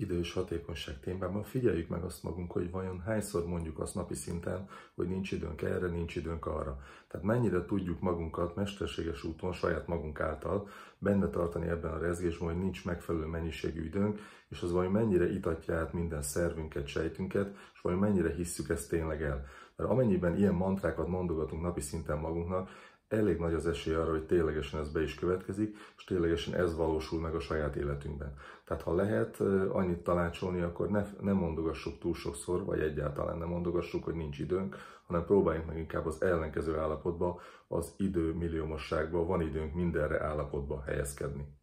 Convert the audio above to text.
idős hatékonyság témában figyeljük meg azt magunk, hogy vajon hányszor mondjuk azt napi szinten, hogy nincs időnk erre, nincs időnk arra. Tehát mennyire tudjuk magunkat mesterséges úton, saját magunk által benne tartani ebben a rezgésben, hogy nincs megfelelő mennyiségű időnk, és az vajon mennyire itatja át minden szervünket, sejtünket, és vajon mennyire hisszük ezt tényleg el. Mert amennyiben ilyen mantrákat mondogatunk napi szinten magunknak, elég nagy az esély arra, hogy ténylegesen ez be is következik, és ténylegesen ez valósul meg a saját életünkben. Tehát ha lehet annyit tanácsolni, akkor ne, ne mondogassuk túl sokszor, vagy egyáltalán ne mondogassuk, hogy nincs időnk, hanem próbáljunk meg inkább az ellenkező állapotba, az idő milliómosságba, van időnk mindenre állapotba helyezkedni.